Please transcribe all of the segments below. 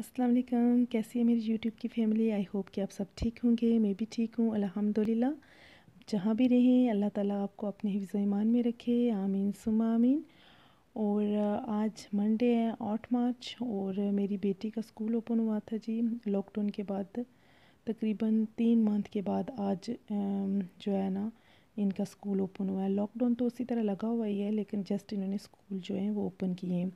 अस्सलाम वालेकुम कैसी है मेरी यूट्यूब की फैमिली आई होप कि आप सब ठीक होंगे मैं भी ठीक हूँ अल्हम्दुलिल्लाह जहाँ भी रहें अल्लाह ताला आपको अपने हिफ्ज़ ईमान में रखे आमीन सुमा आमीन और आज मंडे है आठ मार्च और मेरी बेटी का स्कूल ओपन हुआ था जी लॉकडाउन के बाद तकरीबन तीन मंथ के बाद आज जो है ना इनका स्कूल ओपन हुआ है लॉकडाउन तो उसी तरह लगा हुआ ही है लेकिन जस्ट इन्होंने स्कूल जो है वो ओपन किए हैं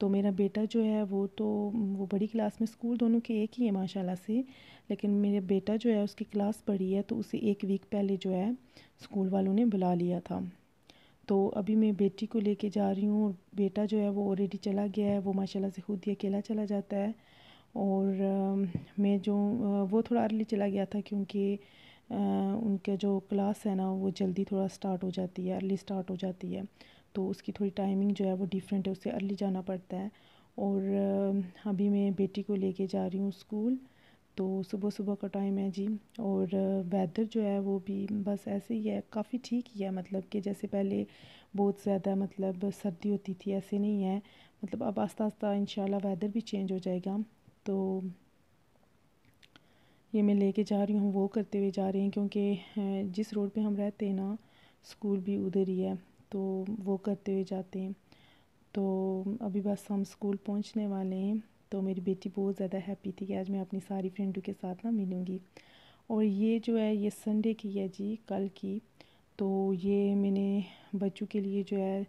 तो मेरा बेटा जो है वो तो वो बड़ी क्लास में स्कूल दोनों के एक ही है माशाल्लाह से लेकिन मेरा बेटा जो है उसकी क्लास बड़ी है तो उसे एक वीक पहले जो है स्कूल वालों ने बुला लिया था तो अभी मैं बेटी को लेके जा रही हूँ और बेटा जो है वो ऑलरेडी चला गया है वो माशाल्लाह से खुद ही अकेला चला जाता है और मैं जो वो थोड़ा अर्ली चला गया था क्योंकि उनका जो क्लास है ना वो जल्दी थोड़ा स्टार्ट हो जाती है अर्ली स्टार्ट हो जाती है तो उसकी थोड़ी टाइमिंग जो है वो डिफरेंट है उससे अर्ली जाना पड़ता है और अभी मैं बेटी को लेके जा रही हूँ स्कूल तो सुबह सुबह का टाइम है जी और वेदर जो है वो भी बस ऐसे ही है काफ़ी ठीक ही है मतलब कि जैसे पहले बहुत ज़्यादा मतलब सर्दी होती थी ऐसे नहीं है मतलब अब आस्ता आस्ता इन वेदर भी चेंज हो जाएगा तो ये मैं लेके जा रही हूँ वो करते हुए जा रही हैं क्योंकि जिस रोड पे हम रहते हैं ना स्कूल भी उधर ही है तो वो करते हुए जाते हैं तो अभी बस हम स्कूल पहुंचने वाले हैं तो मेरी बेटी बहुत ज़्यादा हैप्पी थी कि आज मैं अपनी सारी फ्रेंडों के साथ ना मिलूँगी और ये जो है ये संडे की है जी कल की तो ये मैंने बच्चों के लिए जो है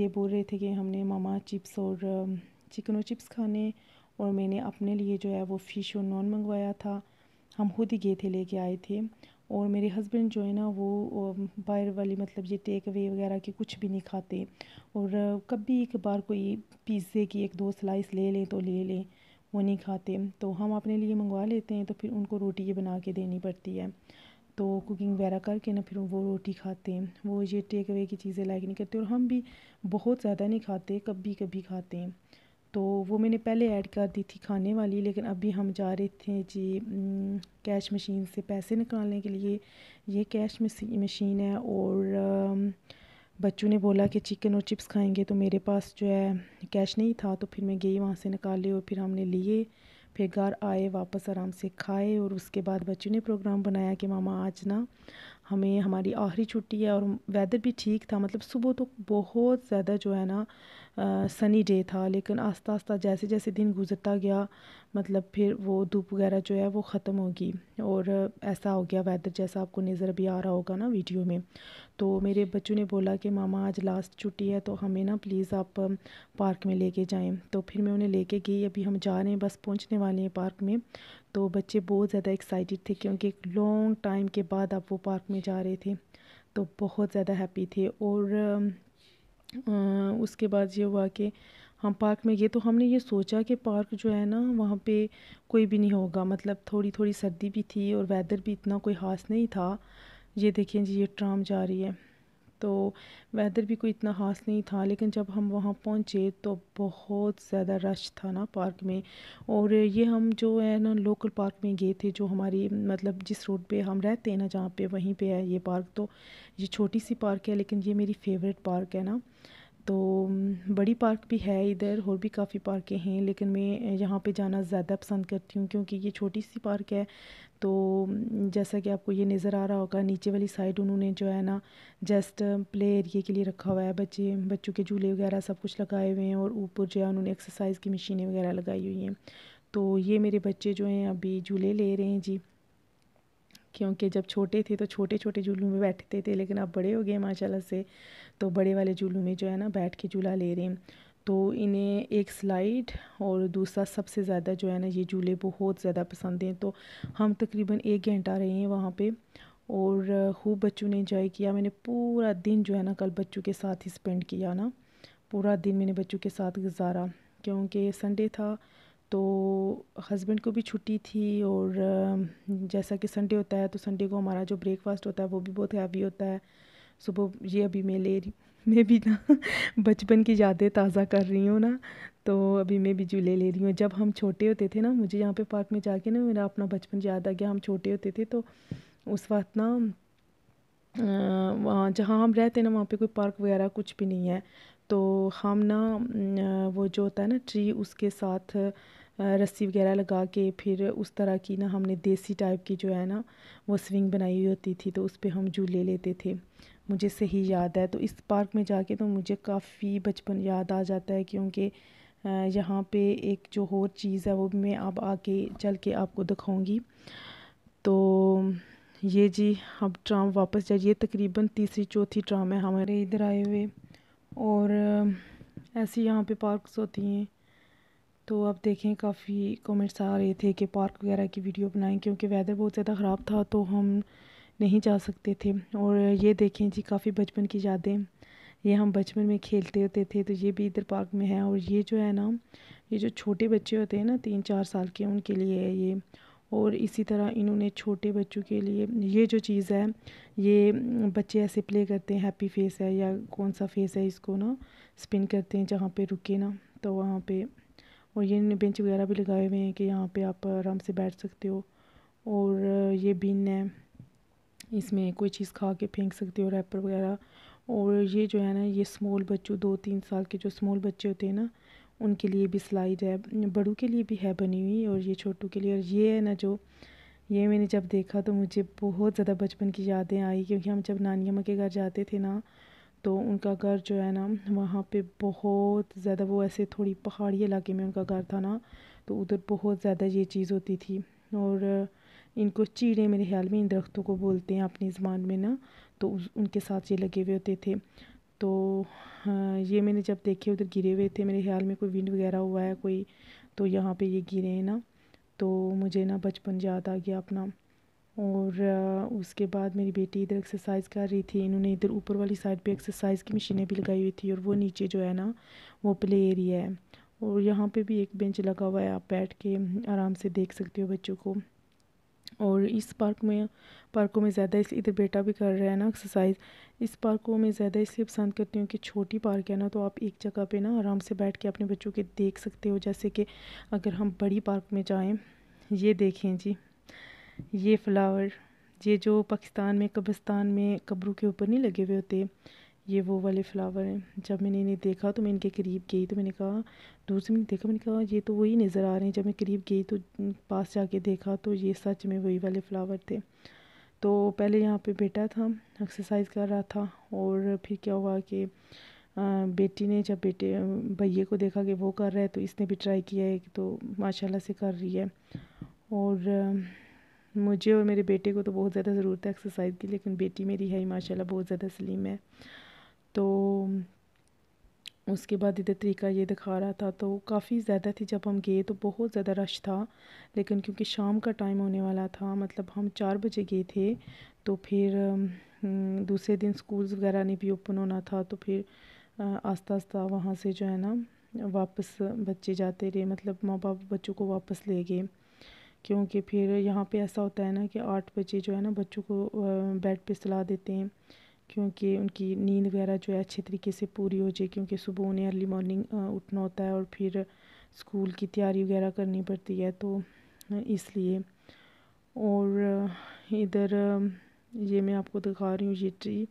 ये बोल रहे थे कि हमने मामा चिप्स और चिकनो चिप्स खाने और मैंने अपने लिए जो है वो फ़िश और नॉन मंगवाया था हम खुद ही गए थे लेके आए थे और मेरे हस्बैंड जो है ना वो बाहर वाली मतलब ये टेक अवे वगैरह के कुछ भी नहीं खाते और कभी एक बार कोई पिज़्ज़े की एक दो स्लाइस ले लें तो ले लें वो नहीं खाते तो हम अपने लिए मंगवा लेते हैं तो फिर उनको रोटी ये बना के देनी पड़ती है तो कुकिंग वगैरह करके ना फिर वो रोटी खाते हैं वो ये टेक अवे की चीज़ें लाइक नहीं करते और हम भी बहुत ज़्यादा नहीं खाते कभी कभी खाते हैं तो वो मैंने पहले ऐड कर दी थी खाने वाली लेकिन अभी हम जा रहे थे जी कैश मशीन से पैसे निकालने के लिए ये कैश मशीन है और बच्चों ने बोला कि चिकन और चिप्स खाएंगे तो मेरे पास जो है कैश नहीं था तो फिर मैं गई वहाँ से निकाले और फिर हमने लिए फिर घर आए वापस आराम से खाए और उसके बाद बच्चों ने प्रोग्राम बनाया कि मामा आज ना हमें हमारी आखिरी छुट्टी है और वेदर भी ठीक था मतलब सुबह तो बहुत ज़्यादा जो है ना सनी डे था लेकिन आस्ता आस्ता जैसे जैसे दिन गुज़रता गया मतलब फिर वो धूप वगैरह जो है वो ख़त्म होगी और ऐसा हो गया वेदर जैसा आपको नज़र भी आ रहा होगा ना वीडियो में तो मेरे बच्चों ने बोला कि मामा आज लास्ट छुट्टी है तो हमें ना प्लीज़ आप पार्क में लेके जाएं तो फिर मैं उन्हें लेके गई अभी हम जा रहे हैं बस पहुंचने वाले हैं पार्क में तो बच्चे बहुत ज़्यादा एक्साइटेड थे क्योंकि एक लॉन्ग टाइम के बाद आप वो पार्क में जा रहे थे तो बहुत ज़्यादा हैप्पी थे और उसके बाद ये हुआ कि हम पार्क में गए तो हमने ये सोचा कि पार्क जो है ना वहाँ पे कोई भी नहीं होगा मतलब थोड़ी थोड़ी सर्दी भी थी और वेदर भी इतना कोई ख़ास नहीं था ये देखें जी ये ट्राम जा रही है तो वेदर भी कोई इतना खास नहीं था लेकिन जब हम वहाँ पहुँचे तो बहुत ज़्यादा रश था ना पार्क में और ये हम जो है ना लोकल पार्क में गए थे जो हमारी मतलब जिस रोड पे हम रहते हैं ना जहाँ पे वहीं पे है ये पार्क तो ये छोटी सी पार्क है लेकिन ये मेरी फेवरेट पार्क है ना तो बड़ी पार्क भी है इधर और भी काफ़ी पार्कें हैं लेकिन मैं यहाँ पे जाना ज़्यादा पसंद करती हूँ क्योंकि ये छोटी सी पार्क है तो जैसा कि आपको ये नज़र आ रहा होगा नीचे वाली साइड उन्होंने जो है ना जस्ट प्ले एरिए के लिए रखा हुआ है बच्चे बच्चों के झूले वगैरह सब कुछ लगाए हुए हैं और ऊपर जो है उन्होंने एक्सरसाइज की मशीनें वगैरह लगाई हुई हैं तो ये मेरे बच्चे जो हैं अभी झूले ले रहे हैं जी क्योंकि जब छोटे थे तो छोटे छोटे झूलों में बैठते थे लेकिन अब बड़े हो गए माशाल्लाह से तो बड़े वाले झूलों में जो है ना बैठ के झूला ले रहे हैं तो इन्हें एक स्लाइड और दूसरा सबसे ज़्यादा जो है ना ये झूले बहुत ज़्यादा पसंद हैं तो हम तकरीबन एक घंटा रहे हैं वहाँ पे और खूब बच्चों ने इंजॉय किया मैंने पूरा दिन जो है ना कल बच्चों के साथ ही स्पेंड किया ना पूरा दिन मैंने बच्चों के साथ गुजारा क्योंकि संडे था तो हस्बैंड को भी छुट्टी थी और जैसा कि संडे होता है तो संडे को हमारा जो ब्रेकफास्ट होता है वो भी बहुत हैवी होता है सुबह ये अभी मैं ले रही मैं भी ना बचपन की यादें ताज़ा कर रही हूँ ना तो अभी मैं भी झूले ले रही हूँ जब हम छोटे होते थे ना मुझे यहाँ पे पार्क में जाके ना मेरा अपना बचपन याद आ गया हम छोटे होते थे तो उस वक्त ना वहाँ जहाँ हम रहते ना वहाँ पे कोई पार्क वगैरह कुछ भी नहीं है तो हम ना वो जो होता है ना ट्री उसके साथ रस्सी वगैरह लगा के फिर उस तरह की ना हमने देसी टाइप की जो है ना वो स्विंग बनाई हुई होती थी तो उस पर हम झूले लेते थे मुझे सही याद है तो इस पार्क में जाके तो मुझे काफ़ी बचपन याद आ जाता है क्योंकि यहाँ पे एक जो और चीज़ है वो मैं अब आके चल के आपको दिखाऊंगी तो ये जी अब ट्राम वापस जाइए ये तकरीबन तीसरी चौथी ट्राम है हमारे इधर आए हुए और ऐसी यहाँ पे पार्क्स होती हैं तो अब देखें काफ़ी कमेंट्स आ रहे थे कि पार्क वगैरह की वीडियो बनाएं क्योंकि वेदर बहुत ज़्यादा ख़राब था तो हम नहीं जा सकते थे और ये देखें जी काफ़ी बचपन की यादें ये हम बचपन में खेलते होते थे तो ये भी इधर पार्क में है और ये जो है ना ये जो छोटे बच्चे होते हैं ना तीन चार साल के उनके लिए है ये और इसी तरह इन्होंने छोटे बच्चों के लिए ये जो चीज़ है ये बच्चे ऐसे प्ले करते हैं हैप्पी फेस है या कौन सा फेस है इसको ना स्पिन करते हैं जहाँ पे रुके ना तो वहाँ पे और ये बेंच वगैरह भी लगाए हुए हैं कि यहाँ पे आप आराम से बैठ सकते हो और ये बिन है इसमें कोई चीज़ खा के फेंक सकते हो रैपर वगैरह और ये जो है ना ये स्मॉल बच्चों दो तीन साल के जो स्मॉल बच्चे होते हैं ना उनके लिए भी स्लाइड है बड़ों के लिए भी है बनी हुई और ये छोटू के लिए और ये है ना जो ये मैंने जब देखा तो मुझे बहुत ज़्यादा बचपन की यादें आई क्योंकि हम जब नानी अम्मा के घर जाते थे ना तो उनका घर जो है ना वहाँ पे बहुत ज़्यादा वो ऐसे थोड़ी पहाड़ी इलाके में उनका घर था ना तो उधर बहुत ज़्यादा ये चीज़ होती थी और इनको चीड़े मेरे ख्याल में इन दरख्तों को बोलते हैं अपनी ज़बान में ना तो उनके साथ ये लगे हुए होते थे तो हाँ, ये मैंने जब देखे उधर गिरे हुए थे मेरे ख्याल में कोई विंड वगैरह हुआ है कोई तो यहाँ पे ये गिरे हैं ना तो मुझे ना बचपन याद आ गया अपना और उसके बाद मेरी बेटी इधर एक्सरसाइज कर रही थी इन्होंने इधर ऊपर वाली साइड पे एक्सरसाइज की मशीनें भी लगाई हुई थी और वो नीचे जो है ना वो प्ले एरिया है और यहाँ पे भी एक बेंच लगा हुआ है आप बैठ के आराम से देख सकते हो बच्चों को और इस पार्क में पार्कों में ज़्यादा इसलिए इधर बेटा भी कर रहा है ना एक्सरसाइज इस पार्कों में ज़्यादा इसलिए पसंद करती हूँ कि छोटी पार्क है ना तो आप एक जगह पे ना आराम से बैठ के अपने बच्चों के देख सकते हो जैसे कि अगर हम बड़ी पार्क में जाएं ये देखें जी ये फ्लावर ये जो पाकिस्तान में कब्रस्तान में कब्रों के ऊपर नहीं लगे हुए होते ये वो वाले फ्लावर हैं जब मैंने इन्हें देखा तो मैं इनके करीब गई तो मैंने कहा दूर से मैंने देखा मैंने कहा ये तो वही नज़र आ रहे हैं जब मैं करीब गई तो पास जाके देखा तो ये सच में वही वाले फ्लावर थे तो पहले यहाँ पे बेटा था एक्सरसाइज कर रहा था और फिर क्या हुआ कि बेटी ने जब बेटे भैया को देखा कि वो कर रहा है तो इसने भी ट्राई किया है तो माशाल्लाह से कर रही है और मुझे और मेरे बेटे को तो बहुत ज़्यादा ज़रूरत है एक्सरसाइज की लेकिन बेटी मेरी है ही माशाल्लाह बहुत ज़्यादा सलीम है तो उसके बाद इधर तरीका ये दिखा रहा था तो काफ़ी ज़्यादा थी जब हम गए तो बहुत ज़्यादा रश था लेकिन क्योंकि शाम का टाइम होने वाला था मतलब हम चार बजे गए थे तो फिर हम्म, दूसरे दिन स्कूल्स वगैरह ने भी ओपन होना था तो फिर आस्ता आस्ता वहाँ से जो है ना वापस बच्चे जाते रहे मतलब माँ बाप बच्चों को वापस ले गए क्योंकि फिर यहाँ पे ऐसा होता है ना कि आठ बजे जो है ना बच्चों को बेड पे सलाह देते हैं क्योंकि उनकी नींद वगैरह जो है अच्छे तरीके से पूरी हो जाए क्योंकि सुबह उन्हें अर्ली मॉर्निंग उठना होता है और फिर स्कूल की तैयारी वगैरह करनी पड़ती है तो इसलिए और इधर ये मैं आपको दिखा रही हूँ ये ट्री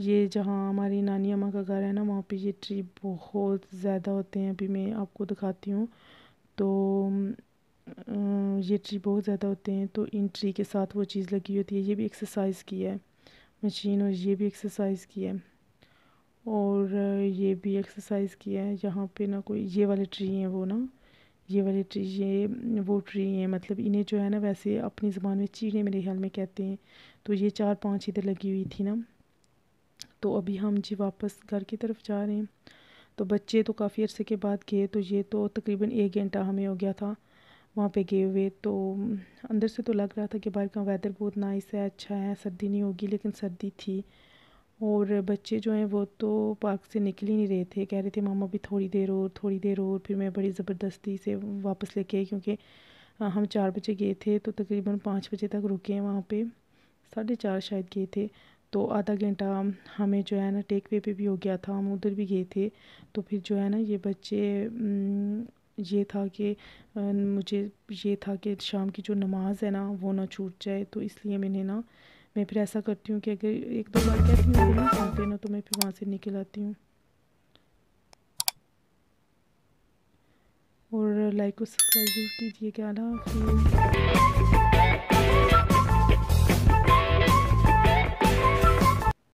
ये जहाँ हमारी नानी अम्मा का घर है ना वहाँ पे ये ट्री बहुत ज़्यादा होते हैं अभी मैं आपको दिखाती हूँ तो ये ट्री बहुत ज़्यादा होते हैं तो इन ट्री के साथ वो चीज़ लगी होती है ये भी एक्सरसाइज की है मशीन और ये भी एक्सरसाइज की है और ये भी एक्सरसाइज की है यहाँ पे ना कोई ये वाले ट्री हैं वो ना ये वाले ट्री ये वो ट्री हैं मतलब इन्हें जो है ना वैसे अपनी ज़बान में चीड़े मेरे ख्याल में कहते हैं तो ये चार पांच इधर लगी हुई थी ना तो अभी हम जी वापस घर की तरफ जा रहे हैं तो बच्चे तो काफ़ी अर्से के बाद गए तो ये तो तकरीबन एक घंटा हमें हो गया था वहाँ पे गए हुए तो अंदर से तो लग रहा था कि बाहर का वेदर बहुत नाइस है अच्छा है सर्दी नहीं होगी लेकिन सर्दी थी और बच्चे जो हैं वो तो पार्क से निकल ही नहीं रहे थे कह रहे थे मामा भी थोड़ी देर और थोड़ी देर और फिर मैं बड़ी ज़बरदस्ती से वापस लेके आई क्योंकि हम चार बजे गए थे तो तकरीबन पाँच बजे तक रुके हैं वहाँ पे साढ़े चार शायद गए थे तो आधा घंटा हमें जो है ना टेक वे पे भी हो गया था हम उधर भी गए थे तो फिर जो है ना ये बच्चे ये था कि मुझे ये था कि शाम की जो नमाज़ है ना वो ना छूट जाए तो इसलिए मैंने ना मैं फिर ऐसा करती हूँ कि अगर एक दो बार कहती हूँ नहीं सुनते ना तो मैं फिर वहाँ से निकल आती हूँ और लाइक और सब्सक्राइब जरूर कीजिएगा अल्लाह